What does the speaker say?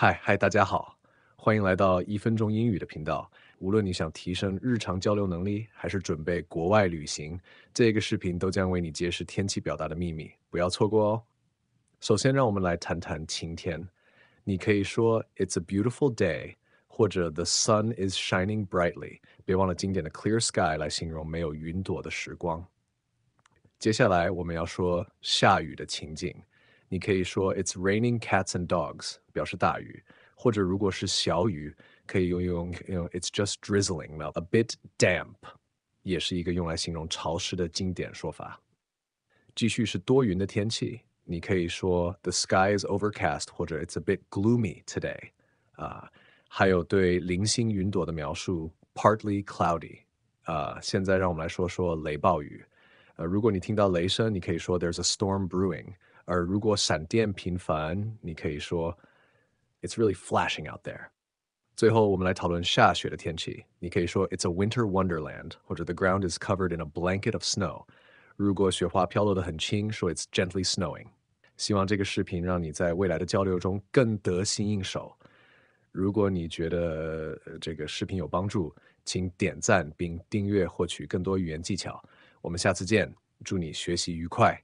嗨嗨，大家好，欢迎来到一分钟英语的频道。无论你想提升日常交流能力，还是准备国外旅行，这个视频都将为你揭示天气表达的秘密，不要错过哦。首先，让我们来谈谈晴天。你可以说 "It's a beautiful day"，或者 "The sun is shining brightly"。别忘了经典的 "clear sky" 来形容没有云朵的时光。接下来，我们要说下雨的情景。你可以说 "It's raining cats and dogs" 表示大雨，或者如果是小雨，可以用用用 "It's just drizzling" a bit damp 也是一个用来形容潮湿的经典说法。继续是多云的天气，你可以说 "The sky is overcast" 或者 "It's a bit gloomy today"。啊，还有对零星云朵的描述 "partly cloudy"。啊，现在让我们来说说雷暴雨。呃，如果你听到雷声，你可以说 "There's a storm brewing" 而如果闪电频繁，你可以说 "It's really flashing out there"。最后，我们来讨论下雪的天气，你可以说 "It's a winter wonderland" 或者 "The ground is covered in a blanket of snow"。如果雪花飘落的很轻，说 "It's gently snowing"。希望这个视频让你在未来的交流中更得心应手。如果你觉得这个视频有帮助，请点赞并订阅，获取更多语言技巧。我们下次见，祝你学习愉快。